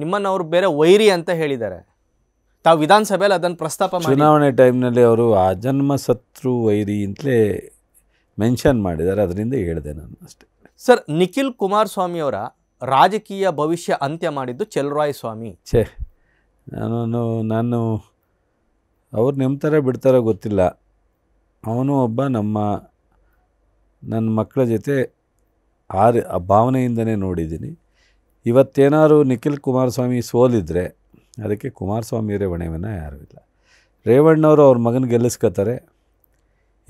ನಿಮ್ಮನ್ನು ಅವರು ಬೇರೆ ವೈರಿ ಅಂತ ಹೇಳಿದ್ದಾರೆ ತಾವು ವಿಧಾನಸಭೆಯಲ್ಲಿ ಅದನ್ನು ಪ್ರಸ್ತಾಪ ಚುನಾವಣೆ ಟೈಮ್ನಲ್ಲಿ ಅವರು ಜನ್ಮ ಸತ್ರು ವೈರಿ ಅಂತಲೇ ಮೆನ್ಷನ್ ಮಾಡಿದ್ದಾರೆ ಅದರಿಂದ ಹೇಳಿದೆ ನಾನು ಅಷ್ಟೇ ಸರ್ ನಿಖಿಲ್ ಕುಮಾರಸ್ವಾಮಿಯವರ ರಾಜಕೀಯ ಭವಿಷ್ಯ ಅಂತ್ಯ ಮಾಡಿದ್ದು ಚೆಲ್ರಾಯ್ ಸ್ವಾಮಿ ಛೇ ನಾನು ನಾನು ಅವ್ರು ನೆಮ್ತಾರ ಬಿಡ್ತಾರೋ ಗೊತ್ತಿಲ್ಲ ಅವನು ಒಬ್ಬ ನಮ್ಮ ನನ್ನ ಮಕ್ಕಳ ಜೊತೆ ಆ ಭಾವನೆಯಿಂದನೇ ನೋಡಿದ್ದೀನಿ ಇವತ್ತೇನಾದ್ರು ನಿಖಿಲ್ ಕುಮಾರಸ್ವಾಮಿ ಸೋಲಿದ್ರೆ ಅದಕ್ಕೆ ಕುಮಾರಸ್ವಾಮಿಯವರೇ ಹೊಣೆವನ್ನ ಯಾರೂ ಇಲ್ಲ ರೇವಣ್ಣವರು ಅವ್ರ ಮಗನ ಗೆಲ್ಲಿಸ್ಕೋತಾರೆ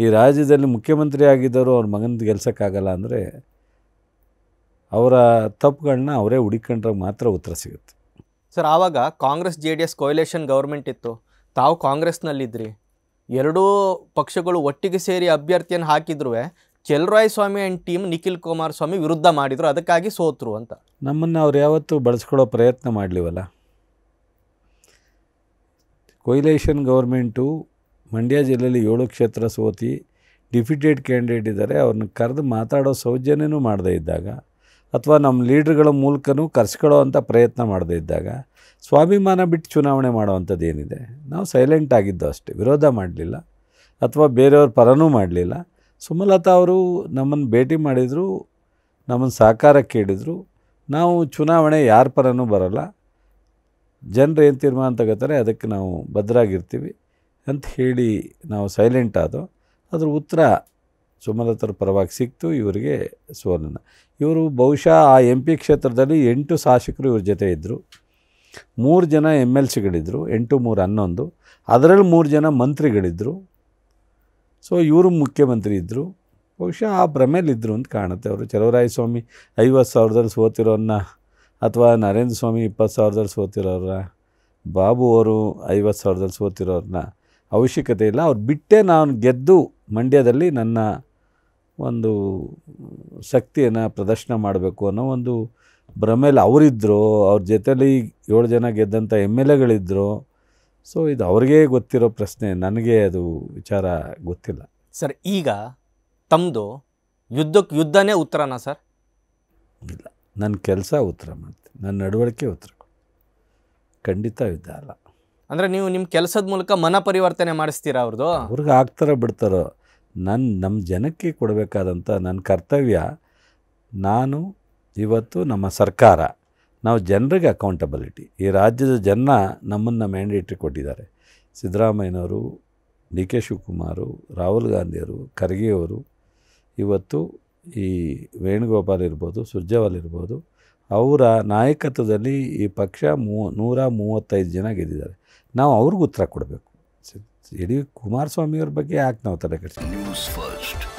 ಈ ರಾಜ್ಯದಲ್ಲಿ ಮುಖ್ಯಮಂತ್ರಿ ಆಗಿದ್ದವರು ಅವ್ರ ಮಗನ ಗೆಲ್ಸೋಕ್ಕಾಗಲ್ಲ ಅಂದರೆ ಅವರ ತಪ್ಪುಗಳನ್ನ ಅವರೇ ಹುಡುಕೊಂಡ್ರೆ ಮಾತ್ರ ಉತ್ತರ ಸಿಗುತ್ತೆ ಸರ್ ಆವಾಗ Congress J D S coalition government ಇತ್ತು ತಾವು ಕಾಂಗ್ರೆಸ್ನಲ್ಲಿದ್ದಿರಿ ಎರಡೂ ಪಕ್ಷಗಳು ಒಟ್ಟಿಗೆ ಸೇರಿ ಅಭ್ಯರ್ಥಿಯನ್ನು ಹಾಕಿದ್ರೂ Cheluvarayaswamy and team Nikhil Kumaraswamy ವಿರುದ್ಧ ಮಾಡಿದರು ಅದಕ್ಕಾಗಿ ಸೋತರು ಅಂತ ನಮ್ಮನ್ನು ಅವ್ರು ಯಾವತ್ತೂ ಬಳಸ್ಕೊಳ್ಳೋ ಪ್ರಯತ್ನ ಮಾಡಲಿವಲ್ಲ ಕೊಯ್ಲೇಷನ್ ಗೌರ್ಮೆಂಟು ಮಂಡ್ಯ ಜಿಲ್ಲೆಯಲ್ಲಿ ಏಳು ಕ್ಷೇತ್ರ ಸೋತಿ ಡಿಫಿಟೆಡ್ ಕ್ಯಾಂಡಿಡೇಟ್ ಇದ್ದಾರೆ ಅವ್ರನ್ನ ಕರೆದು ಮಾತಾಡೋ ಸೌಜನ್ಯನೂ ಮಾಡದೇ ಇದ್ದಾಗ ಅಥವಾ ನಮ್ಮ ಲೀಡ್ರ್ಗಳ ಮೂಲಕನೂ ಕರೆಸ್ಕೊಳ್ಳೋ ಅಂಥ ಪ್ರಯತ್ನ ಮಾಡದೇ ಇದ್ದಾಗ ಸ್ವಾಭಿಮಾನ ಬಿಟ್ಟು ಚುನಾವಣೆ ಮಾಡೋವಂಥದ್ದು ಏನಿದೆ ನಾವು ಸೈಲೆಂಟ್ ಆಗಿದ್ದು ಅಷ್ಟೇ ವಿರೋಧ ಮಾಡಲಿಲ್ಲ ಅಥವಾ ಬೇರೆಯವ್ರ ಪರನೂ ಮಾಡಲಿಲ್ಲ ಸುಮಲತಾ ಅವರು ನಮ್ಮನ್ನು ಭೇಟಿ ಮಾಡಿದರು ನಮ್ಮನ್ನು ಸಹಕಾರ ಕೇಳಿದರು ನಾವು ಚುನಾವಣೆ ಯಾರ ಪರನೂ ಬರಲ್ಲ ಜನರು ಏನು ತೀರ್ಮಾನ ತಗೋತಾರೆ ಅದಕ್ಕೆ ನಾವು ಭದ್ರಾಗಿರ್ತೀವಿ ಅಂತ ಹೇಳಿ ನಾವು ಸೈಲೆಂಟ್ ಆದೋ ಅದ್ರ ಉತ್ತರ ಸುಮಲತರ ಪರವಾಗಿ ಸಿಕ್ತು ಇವರಿಗೆ ಸೋಲನ ಇವರು ಬಹುಶಃ ಆ ಎಂ ಪಿ ಕ್ಷೇತ್ರದಲ್ಲಿ ಎಂಟು ಶಾಸಕರು ಇವ್ರ ಜೊತೆ ಇದ್ದರು ಮೂರು ಜನ ಎಮ್ ಎಲ್ ಸಿಗಳಿದ್ದರು ಎಂಟು ಮೂರು ಹನ್ನೊಂದು ಅದರಲ್ಲಿ ಮೂರು ಜನ ಮಂತ್ರಿಗಳಿದ್ದರು ಸೊ ಇವರು ಮುಖ್ಯಮಂತ್ರಿ ಇದ್ದರು ಬಹುಶಃ ಆ ಭ್ರಮೆಯಲ್ಲಿದ್ದರು ಅಂತ ಕಾಣುತ್ತೆ ಅವರು ಸ್ವಾಮಿ ಐವತ್ತು ಸಾವಿರದಲ್ಲಿ ಸೋತಿರೋನ್ನ ಅಥವಾ ನರೇಂದ್ರ ಸ್ವಾಮಿ ಇಪ್ಪತ್ತು ಸಾವಿರದಲ್ಲಿ ಸೋತಿರೋರ ಬಾಬು ಅವರು ಐವತ್ತು ಸಾವಿರದಲ್ಲಿ ಸೋತಿರೋರನ್ನ ಅವಶ್ಯಕತೆ ಇಲ್ಲ ಅವ್ರು ಬಿಟ್ಟೆ ನಾನು ಗೆದ್ದು ಮಂಡ್ಯದಲ್ಲಿ ನನ್ನ ಒಂದು ಶಕ್ತಿಯನ್ನು ಪ್ರದರ್ಶನ ಮಾಡಬೇಕು ಅನ್ನೋ ಒಂದು ಭ್ರಮೆಯಲ್ಲಿ ಅವರಿದ್ದರು ಅವ್ರ ಜೊತೇಲಿ ಏಳು ಜನ ಗೆದ್ದಂಥ ಎಮ್ ಎಲ್ ಎಗಳಿದ್ದರು ಸೊ ಇದು ಅವ್ರಿಗೆ ಗೊತ್ತಿರೋ ಪ್ರಶ್ನೆ ನನಗೆ ಅದು ವಿಚಾರ ಗೊತ್ತಿಲ್ಲ ಸರ್ ಈಗ ತಮ್ಮದು ಯುದ್ಧಕ್ಕೆ ಯುದ್ಧನೇ ಉತ್ತರನಾ ಸರ್ ಇಲ್ಲ ನನ್ನ ಕೆಲಸ ಉತ್ತರ ಮಾಡ್ತೀನಿ ನನ್ನ ನಡವಳಿಕೆ ಉತ್ತರ ಖಂಡಿತ ಯುದ್ಧ ಅಲ್ಲ ಅಂದರೆ ನೀವು ನಿಮ್ಮ ಕೆಲಸದ ಮೂಲಕ ಮನ ಪರಿವರ್ತನೆ ಮಾಡಿಸ್ತೀರಾ ಅವ್ರದ್ದು ಅವ್ರಿಗೆ ಆಗ್ತಾರ ಬಿಡ್ತಾರೋ ನನ್ನ ನಮ್ಮ ಜನಕ್ಕೆ ಕೊಡಬೇಕಾದಂಥ ನನ್ನ ಕರ್ತವ್ಯ ನಾನು ಇವತ್ತು ನಮ್ಮ ಸರ್ಕಾರ ನಾವು ಜನರಿಗೆ ಅಕೌಂಟಬಿಲಿಟಿ ಈ ರಾಜ್ಯದ ಜನ ನಮ್ಮನ್ನು ಮ್ಯಾಂಡೇಟ್ರಿ ಕೊಟ್ಟಿದ್ದಾರೆ ಸಿದ್ದರಾಮಯ್ಯನವರು ಡಿ ಕೆ ಶಿವಕುಮಾರು ರಾಹುಲ್ ಗಾಂಧಿಯವರು ಖರ್ಗೆಯವರು ಇವತ್ತು ಈ ವೇಣುಗೋಪಾಲ್ ಇರ್ಬೋದು ಸುರ್ಜೇವಾಲ್ ಇರ್ಬೋದು ಅವರ ನಾಯಕತ್ವದಲ್ಲಿ ಈ ಪಕ್ಷ ಮೂ ನೂರ ಮೂವತ್ತೈದು ಜನ ಗೆದ್ದಿದ್ದಾರೆ ನಾವು ಅವ್ರಿಗೂ ಉತ್ತರ ಕೊಡಬೇಕು ಇಡೀ ಕುಮಾರಸ್ವಾಮಿಯವ್ರ ಬಗ್ಗೆ ಯಾಕೆ ನಾವು ತಲೆ ಕಟ್ಟಿ ನ್ಯೂಸ್ ಫಸ್ಟ್